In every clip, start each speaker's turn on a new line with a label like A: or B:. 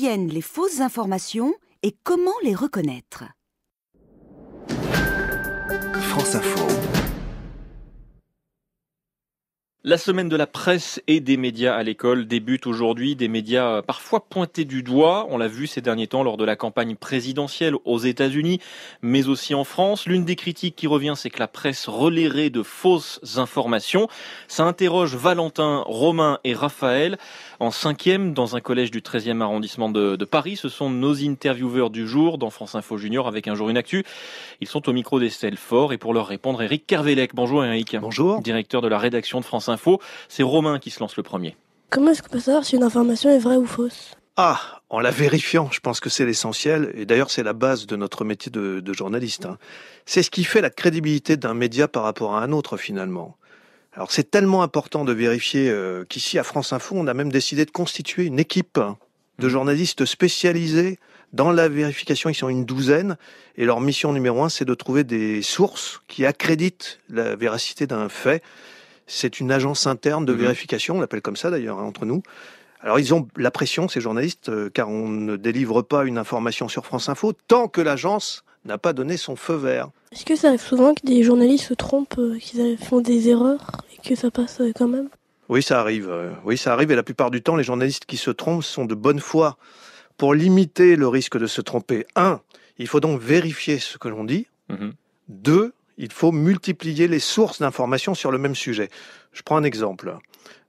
A: viennent les fausses informations et comment les reconnaître. France Info.
B: La semaine de la presse et des médias à l'école débute aujourd'hui, des médias parfois pointés du doigt, on l'a vu ces derniers temps lors de la campagne présidentielle aux États-Unis, mais aussi en France. L'une des critiques qui revient, c'est que la presse relairait de fausses informations. Ça interroge Valentin, Romain et Raphaël. En cinquième, dans un collège du 13e arrondissement de, Paris, ce sont nos intervieweurs du jour dans France Info Junior avec Un jour une actu. Ils sont au micro d'Estelle Fort et pour leur répondre, Eric Kervélec. Bonjour Eric. Bonjour. Directeur de la rédaction
A: de France Info. C'est Romain qui se lance le premier.
C: Comment est-ce qu'on peut savoir si une information est vraie ou fausse
A: Ah, en la vérifiant, je pense que c'est l'essentiel, et d'ailleurs c'est la base de notre métier de, journaliste. Hein. C'est ce qui fait la crédibilité d'un média par rapport à un autre finalement. Alors c'est tellement important de vérifier euh, qu'ici à France Info, on a même décidé de constituer une équipe hein, de mmh. journalistes spécialisés dans la vérification. Ils sont une douzaine et leur mission numéro un, c'est de trouver des sources qui accréditent la véracité d'un fait. C'est une agence interne de mhm. vérification, on l'appelle comme ça d'ailleurs hein, entre nous. Alors ils ont la pression, ces journalistes, euh, car on ne délivre pas une information sur France Info tant que l'agence n'a pas donné son feu vert.
C: Est-ce que ça arrive souvent que des journalistes se trompent, euh, qu'ils font des erreurs et que ça passe euh, quand même
A: Oui, ça arrive. Oui, ça arrive et la plupart du temps, les journalistes qui se trompent sont de bonne foi. Pour limiter le risque de se tromper, un, il faut donc vérifier ce que l'on dit. Mhm. Deux, il faut multiplier les sources d'informations sur le même sujet. Je prends un exemple.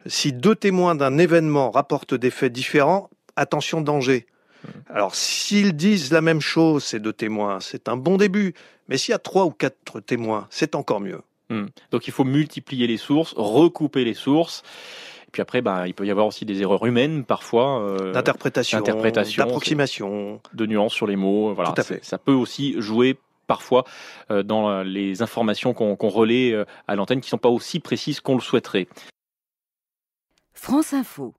A: Si deux témoins d'un événement rapportent des faits différents, attention danger. Mmh. Alors, s'ils disent la même chose, ces deux témoins, c'est un bon début. Mais s'il y a trois ou quatre témoins, c'est encore mieux. Mmh. Donc, il faut multiplier les sources,
B: recouper les sources. Et puis après, bah, il peut y avoir aussi des erreurs humaines parfois. Euh, d'interprétation, d'approximation. De nuances sur les mots. Tout à fait. Ça peut aussi jouer parfois euh, dans euh, les informations qu'on relaie euh, à l'antenne qui ne sont pas aussi précises qu'on le souhaiterait.
C: France Info.